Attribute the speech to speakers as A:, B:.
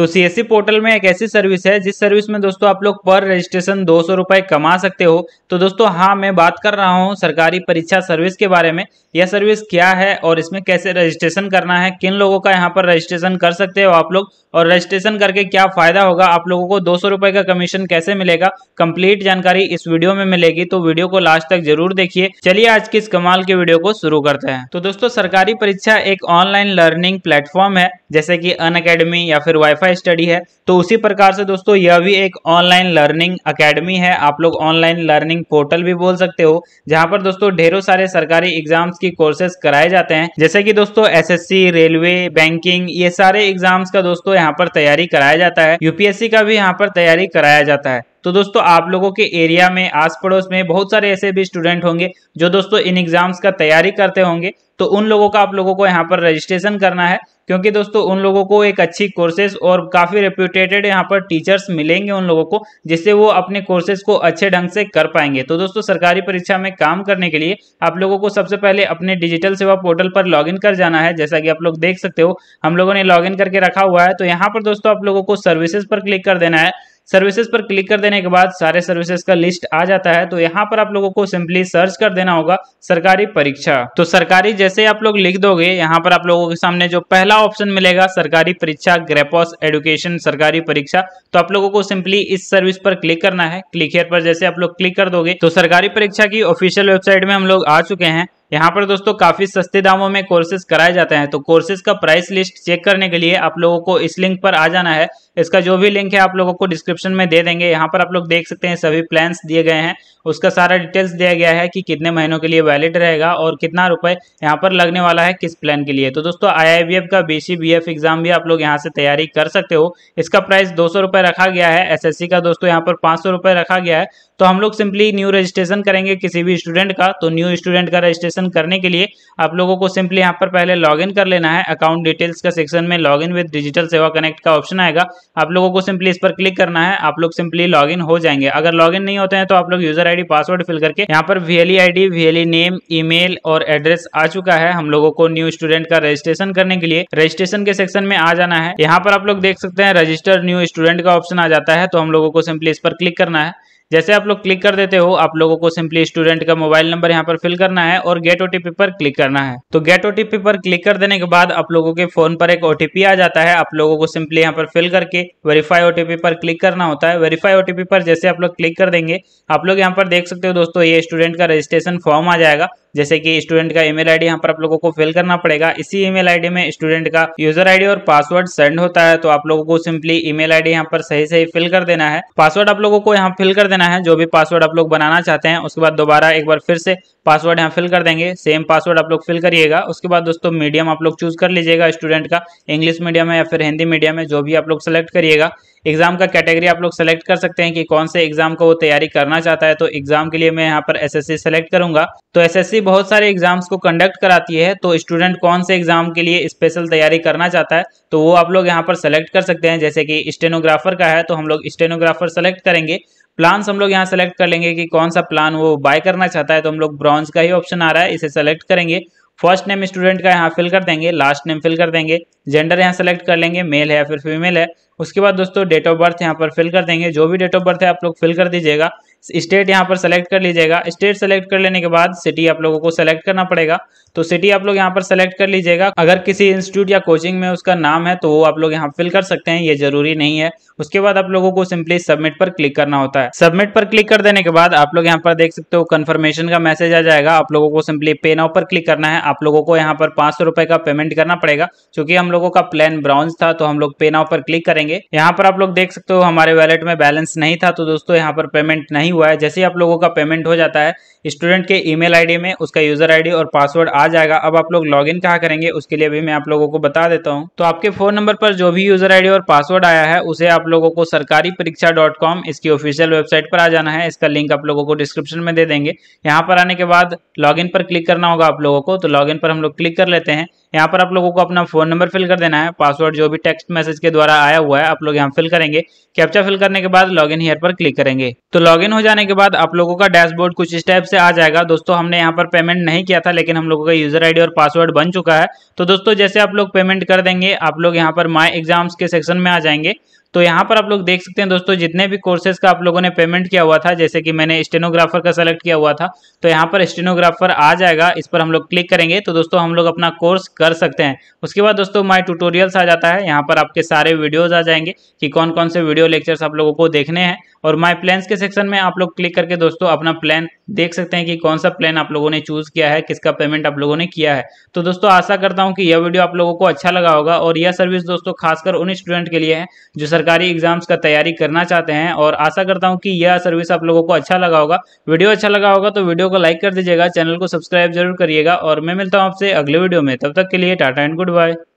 A: तो CSC portal e में एक ऐसी सर्विस है जिस सर्विस में दोस्तों आप लोग पर रजिस्ट्रेशन दो सौ कमा सकते हो तो दोस्तों हाँ मैं बात कर रहा हूँ सरकारी परीक्षा सर्विस के बारे में यह सर्विस क्या है और इसमें कैसे रजिस्ट्रेशन करना है किन लोगों का यहाँ पर रजिस्ट्रेशन कर सकते हो आप लोग और रजिस्ट्रेशन करके क्या फायदा होगा आप लोगों को दो सौ का कमीशन कैसे मिलेगा कंप्लीट जानकारी इस वीडियो में मिलेगी तो वीडियो को लास्ट तक जरूर देखिए चलिए आज की इस कमाल के वीडियो को शुरू करते हैं तो दोस्तों सरकारी परीक्षा एक ऑनलाइन लर्निंग प्लेटफॉर्म है जैसे की अन या फिर वाईफाई का स्टडी है तो उसी प्रकार से दोस्तों यह भी एक ऑनलाइन लर्निंग अकेडमी है आप लोग ऑनलाइन लर्निंग पोर्टल भी बोल सकते हो जहां पर दोस्तों ढेरों सारे सरकारी एग्जाम्स की कोर्सेज कराए जाते हैं जैसे कि दोस्तों एसएससी रेलवे बैंकिंग ये सारे एग्जाम्स का दोस्तों यहाँ पर तैयारी कराया जाता है यूपीएससी का भी यहाँ पर तैयारी कराया जाता है तो दोस्तों आप लोगों के एरिया में आस पड़ोस में बहुत सारे ऐसे भी स्टूडेंट होंगे जो दोस्तों इन एग्जाम्स का तैयारी करते होंगे तो उन लोगों का आप लोगों को यहाँ पर रजिस्ट्रेशन करना है क्योंकि दोस्तों उन लोगों को एक अच्छी कोर्सेज और काफ़ी रेप्यूटेटेड यहाँ पर टीचर्स मिलेंगे उन लोगों को जिससे वो अपने कोर्सेज को अच्छे ढंग से कर पाएंगे तो दोस्तों सरकारी परीक्षा में काम करने के लिए आप लोगों को सबसे पहले अपने डिजिटल सेवा पोर्टल पर लॉग कर जाना है जैसा कि आप लोग देख सकते हो हम लोगों ने लॉग करके रखा हुआ है तो यहाँ पर दोस्तों आप लोगों को सर्विसेज पर क्लिक कर देना है सर्विसेज पर क्लिक कर देने के बाद सारे सर्विसेज का लिस्ट आ जाता है तो यहाँ पर आप लोगों को सिंपली सर्च कर देना होगा सरकारी परीक्षा तो सरकारी जैसे आप लोग लिख दोगे यहाँ पर आप लोगों के सामने जो पहला ऑप्शन मिलेगा सरकारी परीक्षा ग्रेपॉस एडुकेशन सरकारी परीक्षा तो आप लोगों को सिंपली इस सर्विस पर क्लिक करना है क्लिक हेयर पर जैसे आप लोग क्लिक कर दोगे तो सरकारी परीक्षा की ऑफिशियल वेबसाइट में हम लोग आ चुके हैं यहाँ पर दोस्तों काफ़ी सस्ते दामों में कोर्सेज कराए जाते हैं तो कोर्सेज का प्राइस लिस्ट चेक करने के लिए आप लोगों को इस लिंक पर आ जाना है इसका जो भी लिंक है आप लोगों को डिस्क्रिप्शन में दे देंगे यहाँ पर आप लोग देख सकते हैं सभी प्लान दिए गए हैं उसका सारा डिटेल्स दिया गया है कि कितने महीनों के लिए वैलिड रहेगा और कितना रुपए यहाँ पर लगने वाला है किस प्लान के लिए तो दोस्तों आई का बी एग्ज़ाम भी आप लोग यहाँ से तैयारी कर सकते हो इसका प्राइस दो सौ रखा गया है एस का दोस्तों यहाँ पर पांच सौ रखा गया है तो हम लोग सिंपली न्यू रजिस्ट्रेशन करेंगे किसी भी स्टूडेंट का तो न्यू स्टूडेंट का रजिस्ट्रेशन करने के लिए आप लोगों को सिंपली यहाँ पर पहले लॉगिन कर लेना है अकाउंट डिटेल्स का सेक्शन में login with Digital Seva Connect का ऑप्शन आएगा आप लोगों को सिंपली इस पर क्लिक करना है आप लोग सिंपली लॉगिन हो जाएंगे अगर लॉगिन नहीं होते हैं तो आप लोग यूजर आई पासवर्ड फिल करके यहाँ पर VLE I VLE name email और एड्रेस आ चुका है हम लोगों को न्यू स्टूडेंट का रजिस्ट्रेशन करने के लिए रजिस्ट्रेशन के सेक्शन में आ जाना है यहाँ पर आप लोग देख सकते हैं रजिस्टर न्यू स्टूडेंट का ऑप्शन आ जाता है तो हम लोगों को सिंपली इस पर क्लिक करना है जैसे आप लोग क्लिक कर देते हो आप लोगों को सिंपली स्टूडेंट का मोबाइल नंबर यहाँ पर फिल करना है और गेट ओटीपी पर क्लिक करना है तो गेट ओटीपी पर क्लिक कर देने के बाद आप लोगों के फोन पर एक ओटीपी आ जाता है आप लोगों को सिंपली यहाँ पर फिल करके वेरीफाई ओटीपी पर क्लिक करना होता है वेरीफाई ओटीपी पर जैसे आप लोग क्लिक कर देंगे आप लोग यहाँ पर देख सकते हो दोस्तों ये स्टूडेंट का रजिस्ट्रेशन फॉर्म आ जाएगा जैसे कि स्टूडेंट का ईमेल आईडी यहाँ पर आप लोगों को फिल करना पड़ेगा इसी ईमेल आईडी में स्टूडेंट का यूजर आईडी और पासवर्ड सेंड होता है तो आप लोगों को सिंपली ईमेल आईडी यहाँ पर सही सही फिल कर देना है पासवर्ड आप लोगों को यहाँ फिल कर देना है जो भी पासवर्ड आप लोग बनाना चाहते हैं उसके बाद दोबारा एक बार फिर से पासवर्ड यहाँ फिल कर देंगे सेम पासवर्ड आप लोग फिल करिएगा उसके बाद दोस्तों मीडियम आप लोग चूज कर लीजिएगा स्टूडेंट का इंग्लिश मीडियम है या फिर हिंदी मीडियम है जो भी आप लोग सेलेक्ट करिएगा एग्ज़ाम का कैटेगरी आप लोग सेलेक्ट कर सकते हैं कि कौन से एग्ज़ाम का वो तैयारी करना चाहता है तो एग्ज़ाम के लिए मैं यहाँ पर एसएससी सेलेक्ट करूंगा तो एसएससी बहुत सारे एग्ज़ाम्स को कंडक्ट कराती है तो स्टूडेंट कौन से एग्ज़ाम के लिए स्पेशल तैयारी करना चाहता है तो वो आप लोग यहाँ पर सेलेक्ट कर सकते हैं जैसे कि स्टेनोग्राफर का है तो हम लोग स्टेनोग्राफर सेलेक्ट करेंगे प्लान्स हम लोग यहाँ सेलेक्ट कर लेंगे कि कौन सा प्लान वो बाय करना चाहता है तो हम लोग ब्रॉन्ज का ही ऑप्शन आ रहा है इसे सेलेक्ट करेंगे फर्स्ट नेम स्टूडेंट का यहाँ फिल कर देंगे लास्ट नेम फिल कर देंगे जेंडर यहाँ सेलेक्ट कर लेंगे मेल है या फिर फीमेल है उसके बाद दोस्तों डेट ऑफ बर्थ यहाँ पर फिल कर देंगे जो भी डेट ऑफ बर्थ है आप लोग फिल कर दीजिएगा स्टेट यहाँ पर सेलेक्ट कर लीजिएगा स्टेट सेलेक्ट कर लेने के बाद सिटी आप लोगों को सेलेक्ट करना पड़ेगा तो सिटी आप लोग यहाँ पर सेलेक्ट कर लीजिएगा अगर किसी इंस्टीट्यूट या कोचिंग में उसका नाम है तो वो आप लोग यहाँ फिल कर सकते हैं ये जरूरी नहीं है उसके बाद आप लोगों को सिंपली सबमिट पर क्लिक करना होता है सबमिट पर क्लिक कर देने के बाद आप लोग यहाँ पर देख सकते हो कन्फर्मेशन का मैसेज आ जाएगा आप लोगों को सिंपली पे नाउ पर क्लिक करना है आप लोगों को यहाँ पर पाँच का पेमेंट करना पड़ेगा क्योंकि हम लोगों का प्लान ब्राउन था तो हम लोग पे नाउ पर क्लिक करेंगे जाएंगे यहाँ पर आप लोग देख सकते हो हमारे वैलेट में बैलेंस नहीं था तो दोस्तों यहाँ पर पेमेंट नहीं हुआ है जैसे आप लोगों का पेमेंट हो जाता है स्टूडेंट के ईमेल आईडी में उसका यूजर आईडी और पासवर्ड आ जाएगा अब आप लोग लॉगिन कहाँ करेंगे उसके लिए भी मैं आप लोगों को बता देता हूँ तो आपके फोन नंबर पर जो भी यूजर आईडी और पासवर्ड आया है उसे आप लोगों को सरकारी परीक्षा डॉट कॉम इसकी ऑफिशियल वेबसाइट पर आ जाना है इसका लिंक आप लोगों को डिस्क्रिप्शन में दे देंगे यहाँ पर आने के बाद लॉगिन पर क्लिक करना होगा आप लोगों को तो लॉगिन पर हम लोग क्लिक कर लेते हैं यहाँ पर आप लोगों को अपना फोन नंबर फिल कर देना है पासवर्ड जो भी टेक्स्ट मैसेज के द्वारा आया हुआ है हुआ है आप लोग यहाँ फिल करेंगे कैप्चा फिल करने के बाद लॉग इन पर क्लिक करेंगे तो लॉग इन हो जाने के बाद आप लोगों का डैशबोर्ड कुछ इस टाइप से आ जाएगा दोस्तों हमने यहाँ पर पेमेंट नहीं किया था लेकिन हम लोगों का यूजर आईडी और पासवर्ड बन चुका है तो दोस्तों जैसे आप लोग पेमेंट कर देंगे आप लोग यहाँ पर माई एग्जाम्स के सेक्शन में आ जाएंगे तो यहाँ पर आप लोग देख सकते हैं दोस्तों जितने भी कोर्सेज का आप लोगों ने पेमेंट किया हुआ था जैसे कि मैंने स्टेनोग्राफर का सेलेक्ट किया हुआ था तो यहाँ पर स्टेनोग्राफर आ जाएगा इस पर हम लोग क्लिक करेंगे तो दोस्तों हम लोग अपना कोर्स कर सकते हैं उसके बाद दोस्तों माई ट्यूटोरियल्स आ जाता है यहाँ पर आपके सारे वीडियोज़ आ जाएंगे कि कौन कौन से वीडियो लेक्चर्स आप लोगों को देखने हैं और माय प्लान्स के सेक्शन में आप लोग क्लिक करके दोस्तों अपना प्लान देख सकते हैं कि कौन सा प्लान आप लोगों ने चूज़ किया है किसका पेमेंट आप लोगों ने किया है तो दोस्तों आशा करता हूँ कि यह वीडियो आप लोगों को अच्छा लगा होगा और यह सर्विस दोस्तों खासकर उन स्टूडेंट के लिए है जो सरकारी एग्जाम्स का तैयारी करना चाहते हैं और आशा करता हूँ कि यह सर्विस आप लोगों को अच्छा लगा होगा वीडियो अच्छा लगा होगा तो वीडियो को लाइक कर दीजिएगा चैनल को सब्सक्राइब जरूर करिएगा और मैं मिलता हूँ आपसे अगले वीडियो में तब तक के लिए टाटा एंड गुड बाय